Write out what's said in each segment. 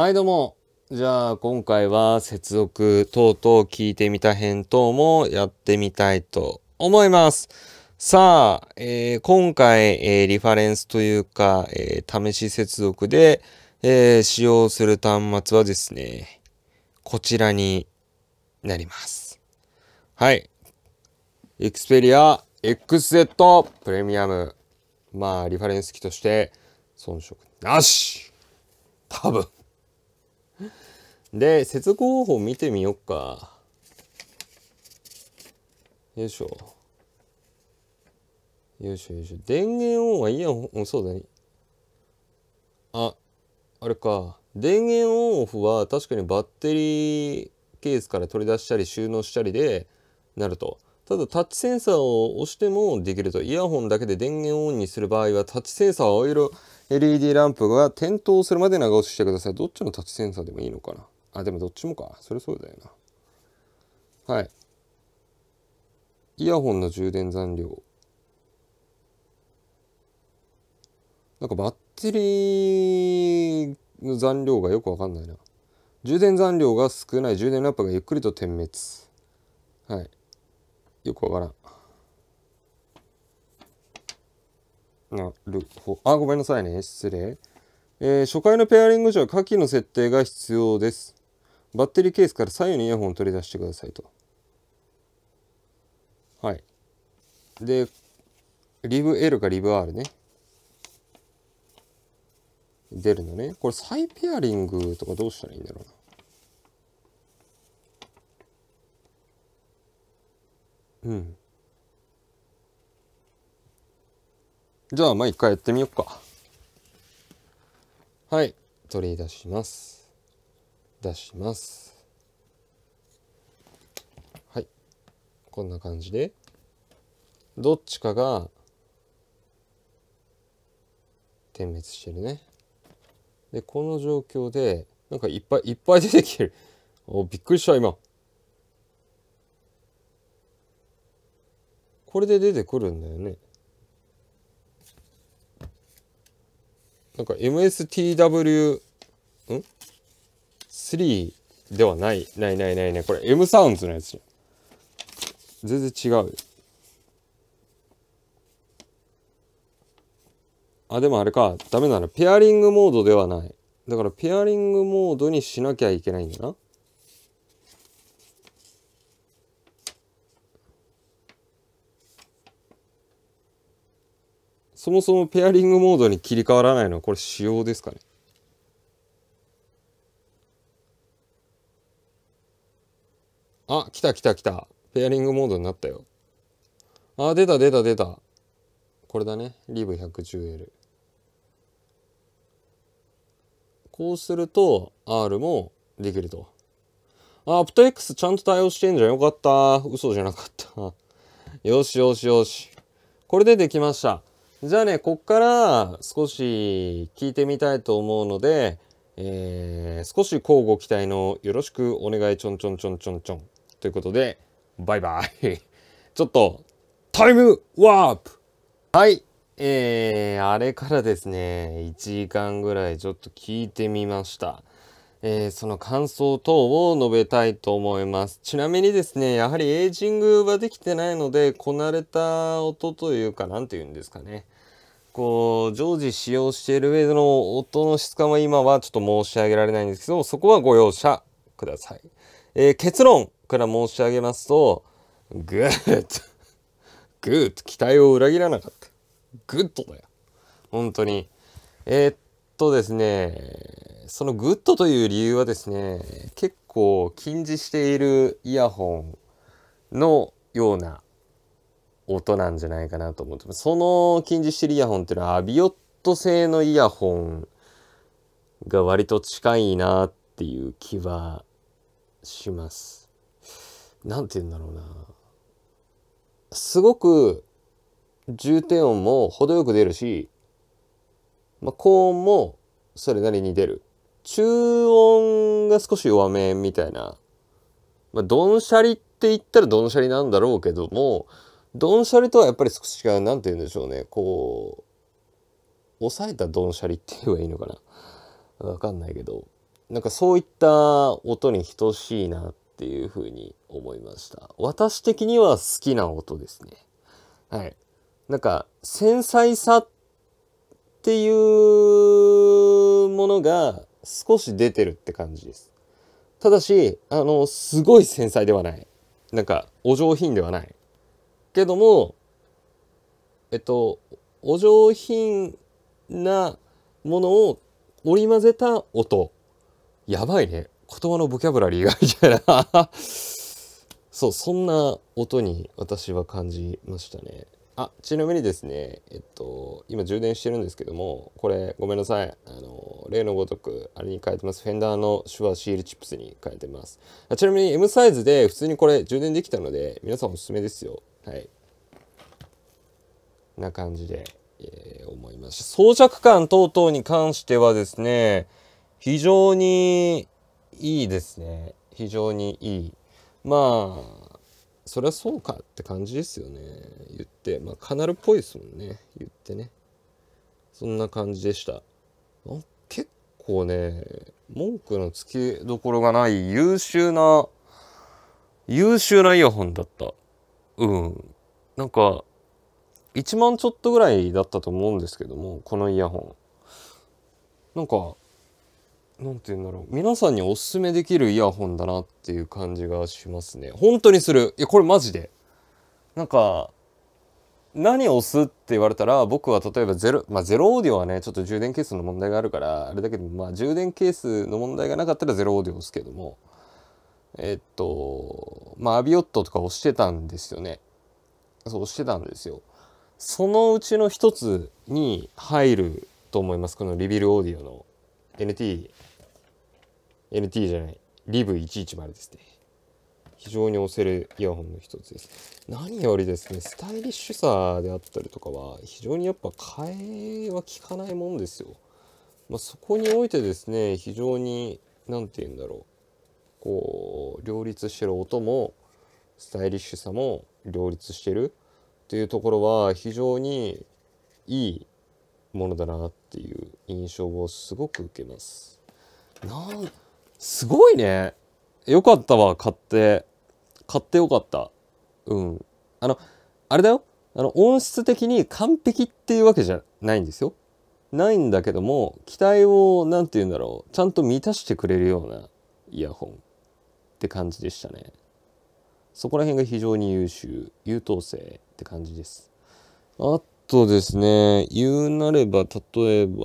はいどうも。じゃあ今回は接続等々聞いてみた編等もやってみたいと思います。さあ、えー、今回、えー、リファレンスというか、えー、試し接続で、え使用する端末はですね、こちらになります。はい。Xperia XZ プレミアム。まあ、リファレンス機として遜色なし。多分。で、接続方法見てみよっか。よいしょ。よいしょよいしょ。電源オンはイヤホン、そうだね。あ、あれか。電源オンオフは確かにバッテリーケースから取り出したり収納したりでなると。ただタッチセンサーを押してもできると。イヤホンだけで電源オンにする場合はタッチセンサー青色 LED ランプが点灯するまで長押ししてください。どっちのタッチセンサーでもいいのかな。あでもどっちもかそれそうだよなはいイヤホンの充電残量なんかバッテリーの残量がよくわかんないな充電残量が少ない充電ラップがゆっくりと点滅はいよくわからんなるほあごめんなさいね失礼えー、初回のペアリング時は下記の設定が必要です。バッテリーケースから左右にイヤホンを取り出してくださいと。はい。で、リブ L かリブ R ね。出るのね。これ再ペアリングとかどうしたらいいんだろうな。うん。じゃあ、まあ一回やってみよっか。はい。取り出します。出しますはいこんな感じでどっちかが点滅してるねでこの状況でなんかいっぱいいっぱい出てきてる おびっくりした今これで出てくるんだよねなんか MSTW 3ではない、ないないないない。これ M サウンズのやつ全然違う。あ、でもあれか。ダメなの。ペアリングモードではない。だからペアリングモードにしなきゃいけないんだな。そもそもペアリングモードに切り替わらないのはこれ仕様ですかねあ、来た来た来た。ペアリングモードになったよ。あ、出た出た出た。これだね。リブ 110L。こうすると R もできると。あ、アプト X ちゃんと対応してんじゃん。よかった。嘘じゃなかった。よしよしよし。これでできました。じゃあね、こっから少し聞いてみたいと思うので、えー、少し交互期待のよろしくお願いちょんちょんちょんちょんちょん。ということで、バイバイ。ちょっと、タイムワープはい。えー、あれからですね、1時間ぐらいちょっと聞いてみました。えー、その感想等を述べたいと思います。ちなみにですね、やはりエイジングはできてないので、こなれた音というか、何て言うんですかね。こう、常時使用している上での音の質感は今はちょっと申し上げられないんですけど、そこはご容赦ください。えー、結論から申し上げますと、グッド。グッド。期待を裏切らなかった。グッドだよ。本当に。えー、っとですね、そのグッドという理由はですね、結構禁じしているイヤホンのような音なんじゃないかなと思ってます。その禁じしてるイヤホンっていうのはアビオット製のイヤホンが割と近いなっていう気はします。なんて言うんだろうな。すごく重低音も程よく出るし、まあ、高音もそれなりに出る。中音が少し弱めみたいな。まあ、どんしゃりって言ったらどんしゃりなんだろうけども、どんしゃりとはやっぱり少し違う、なんて言うんでしょうね。こう、抑えたどんしゃりって言えばいいのかな。わかんないけど。なんかそういった音に等しいなっていうふうに思いました。私的には好きな音ですね。はい。なんか繊細さっていうものが少し出てるって感じです。ただし、あの、すごい繊細ではない。なんか、お上品ではない。けども、えっと、お上品なものを織り交ぜた音やばいね。言葉のボキャブラリーがみたいな。そう、そんな音に私は感じましたね。あ、ちなみにですね、えっと、今充電してるんですけども、これごめんなさい。あの、例のごとく、あれに変えてます。フェンダーの手話シールチップスに変えてます。あちなみに M サイズで普通にこれ充電できたので、皆さんおすすめですよ。はい。な感じで、えー、思いました。装着感等々に関してはですね、非常にいいですね。非常にいい。まあ、そりゃそうかって感じですよね。言って。まあ、カナルっぽいですもんね。言ってね。そんな感じでした。結構ね、文句のつけどころがない優秀な、優秀なイヤホンだった。うん。なんか、1万ちょっとぐらいだったと思うんですけども、このイヤホン。なんか、何て言うんだろう皆さんにおすすめできるイヤホンだなっていう感じがしますね本当にするいやこれマジでなんか何を押すって言われたら僕は例えばゼロ,、まあ、ゼロオーディオはねちょっと充電ケースの問題があるからあれだけど、まあ、充電ケースの問題がなかったらゼロオーディオ押すけどもえっとまあアビオットとか押してたんですよねそう押してたんですよそのうちの一つに入ると思いますこのリビルオーディオの NT NT じゃない、リブ110ですね。非常に押せるイヤホンの一つです。何よりですね、スタイリッシュさであったりとかは、非常にやっぱ替えは効かないもんですよ。まあ、そこにおいてですね、非常に、何て言うんだろう、こう、両立してる音も、スタイリッシュさも両立してるっていうところは、非常にいいものだなっていう印象をすごく受けます。なんすごいね。よかったわ、買って。買ってよかった。うん。あの、あれだよ。あの、音質的に完璧っていうわけじゃないんですよ。ないんだけども、期待を、何て言うんだろう。ちゃんと満たしてくれるようなイヤホンって感じでしたね。そこら辺が非常に優秀、優等生って感じです。あとですね、言うなれば、例えば、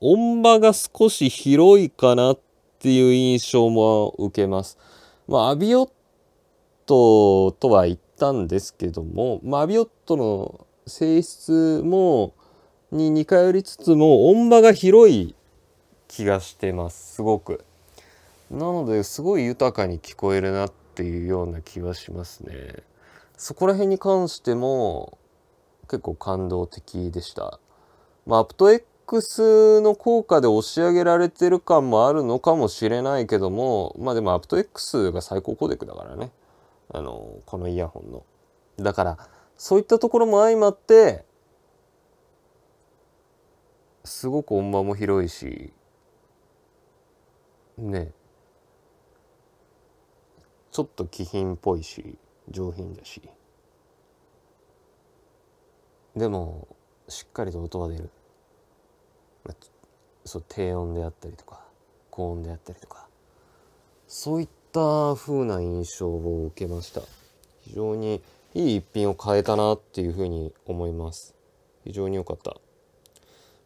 音場が少し広いかなっっていう印象も受けます。まあ、アビオットとは言ったんですけども、まあ、アビオットの性質もに似通りつつも音場が広い気がしてますすごく。なのですごい豊かに聞こえるなっていうような気はしますね。そこら辺に関しても結構感動的でした。まあ、アプトクスの効果で押し上げられてる感もあるのかもしれないけどもまあでもアプト X が最高コデックだからねあのこのイヤホンの。だからそういったところも相まってすごく音場も広いしねちょっと気品っぽいし上品だしでもしっかりと音は出るそう低音であったりとか高音であったりとかそういった風な印象を受けました非常にいい一品を変えたなっていう風に思います非常に良かった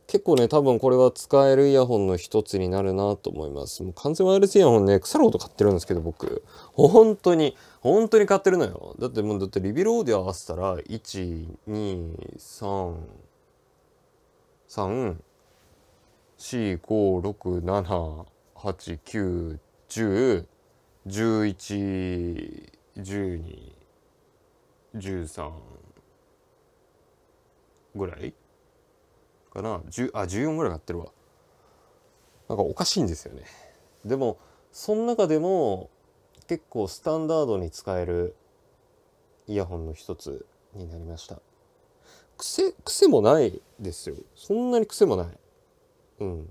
結構ね多分これは使えるイヤホンの一つになるなと思いますもう完全ワイヤレスイヤホンね腐るほど買ってるんですけど僕本当に本当に買ってるのよだってもうだってリビローディ合わせたら1 2 3 3 45678910111213ぐらいかな1あ14ぐらいやってるわなんかおかしいんですよねでもその中でも結構スタンダードに使えるイヤホンの一つになりました癖癖もないですよそんなに癖もないうん、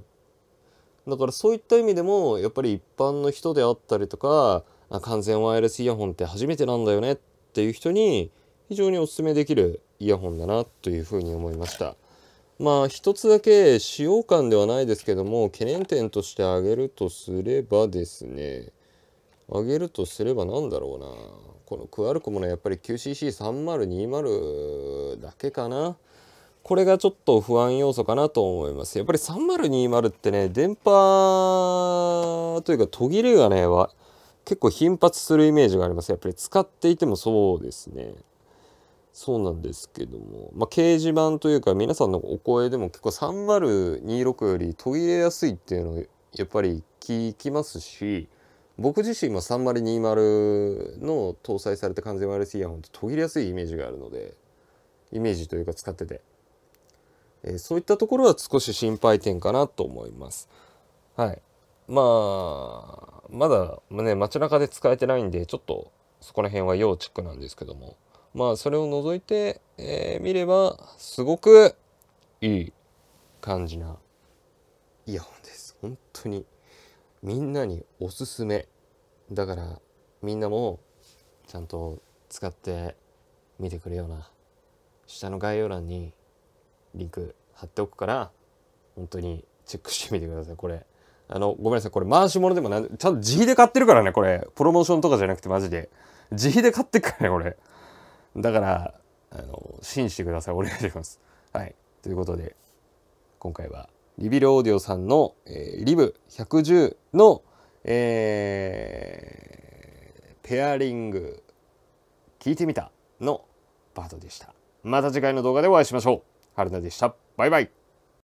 だからそういった意味でもやっぱり一般の人であったりとか完全ワイヤレスイヤホンって初めてなんだよねっていう人に非常におすすめできるイヤホンだなというふうに思いました。まあ一つだけ使用感ではないですけども懸念点として挙げるとすればですね挙げるとすれば何だろうなこのクアルコムのやっぱり QCC3020 だけかなこれがちょっと不安要素かなと思います。やっぱり3020ってね、電波というか途切れがね、は結構頻発するイメージがあります。やっぱり使っていてもそうですね。そうなんですけども、まあ、掲示板というか皆さんのお声でも結構3026より途切れやすいっていうのをやっぱり聞きますし僕自身も3020の搭載された完全ワイヤレスイヤホンって途切れやすいイメージがあるのでイメージというか使っててえー、そういったところは少し心配点かなと思います。はい、まあまだね街中で使えてないんでちょっとそこら辺は要チェックなんですけどもまあそれを除いてみ、えー、見ればすごくいい感じなイヤホンです本当にみんなにおすすめだからみんなもちゃんと使ってみてくれよな下の概要欄にリンク貼っておくから本当にチェックしてみてくださいこれあのごめんなさいこれ回し物でもなちゃんと自費で買ってるからねこれプロモーションとかじゃなくてマジで自費で買ってくからねこれだからあの信じてくださいお願いしますはいということで今回はリビルオーディオさんの、えー、リブ110の、えー、ペアリング聞いてみたのパートでしたまた次回の動画でお会いしましょう春菜でしたバイバイ